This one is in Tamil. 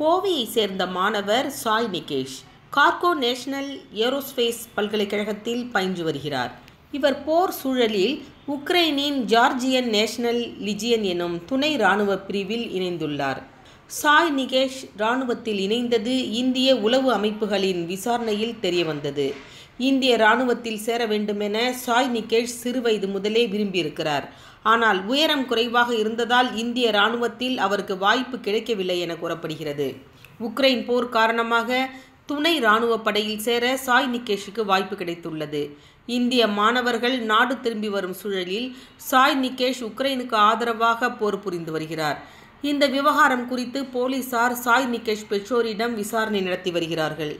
கோவையை சேர்ந்த மாணவர் Sai Nikesh Kharkiv National Aerospace பல்கலைக்கழகத்தில் பயின்று வருகிறார் இவர் போர் சூழலில் உக்ரைனின் ஜார்ஜியன் நேஷனல் லிஜியன் எனும் துணை இராணுவ பிரிவில் இணைந்துள்ளார் சாய் நிகேஷ் இராணுவத்தில் இணைந்தது இந்திய உளவு அமைப்புகளின் விசாரணையில் தெரியவந்தது இந்திய ராணுவத்தில் சேர வேண்டுமென சாய் நிகேஷ் சிறுவயது முதலே விரும்பியிருக்கிறார் ஆனால் உயரம் குறைவாக இருந்ததால் இந்திய ராணுவத்தில் அவருக்கு வாய்ப்பு கிடைக்கவில்லை என கூறப்படுகிறது உக்ரைன் போர் காரணமாக துணை இராணுவ படையில் சேர சாய் நிகேஷுக்கு வாய்ப்பு கிடைத்துள்ளது இந்திய மாணவர்கள் நாடு திரும்பி வரும் சூழலில் சாய் நிகேஷ் உக்ரைனுக்கு ஆதரவாக போர் புரிந்து வருகிறார் இந்த விவகாரம் குறித்து போலீசார் சாய் நிகேஷ் பெற்றோரிடம் விசாரணை நடத்தி வருகிறார்கள்